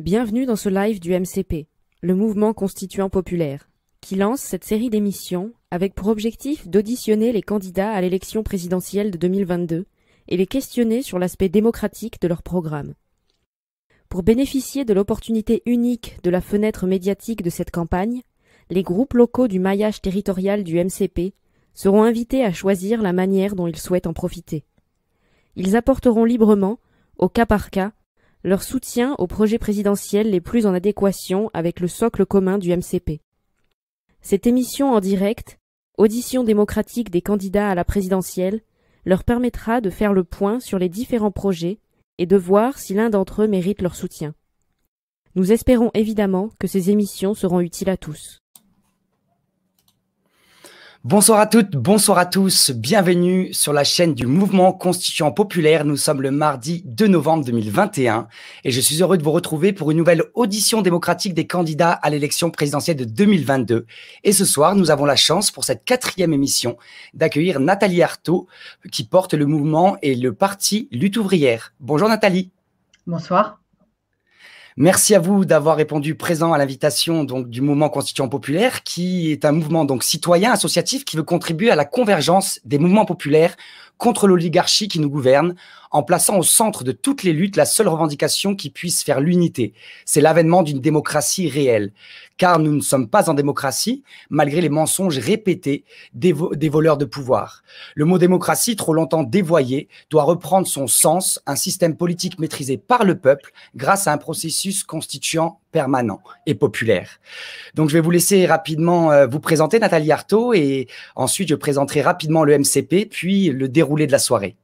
Bienvenue dans ce live du MCP, le mouvement constituant populaire, qui lance cette série d'émissions avec pour objectif d'auditionner les candidats à l'élection présidentielle de 2022 et les questionner sur l'aspect démocratique de leur programme. Pour bénéficier de l'opportunité unique de la fenêtre médiatique de cette campagne, les groupes locaux du maillage territorial du MCP seront invités à choisir la manière dont ils souhaitent en profiter. Ils apporteront librement, au cas par cas, leur soutien aux projets présidentiels les plus en adéquation avec le socle commun du MCP. Cette émission en direct, audition démocratique des candidats à la présidentielle, leur permettra de faire le point sur les différents projets et de voir si l'un d'entre eux mérite leur soutien. Nous espérons évidemment que ces émissions seront utiles à tous. Bonsoir à toutes, bonsoir à tous, bienvenue sur la chaîne du Mouvement Constituant Populaire. Nous sommes le mardi 2 novembre 2021 et je suis heureux de vous retrouver pour une nouvelle audition démocratique des candidats à l'élection présidentielle de 2022. Et ce soir, nous avons la chance pour cette quatrième émission d'accueillir Nathalie Artaud qui porte le mouvement et le parti Lutte ouvrière. Bonjour Nathalie. Bonsoir. Merci à vous d'avoir répondu présent à l'invitation donc du mouvement constituant populaire, qui est un mouvement donc citoyen associatif qui veut contribuer à la convergence des mouvements populaires contre l'oligarchie qui nous gouverne, en plaçant au centre de toutes les luttes la seule revendication qui puisse faire l'unité. C'est l'avènement d'une démocratie réelle. Car nous ne sommes pas en démocratie, malgré les mensonges répétés des, voleurs de pouvoir. Le mot démocratie, trop longtemps dévoyé, doit reprendre son sens, un système politique maîtrisé par le peuple grâce à un processus constituant permanent et populaire. Donc, je vais vous laisser rapidement euh, vous présenter, Nathalie Artaud, et ensuite, je présenterai rapidement le MCP, puis le déroulé de la soirée.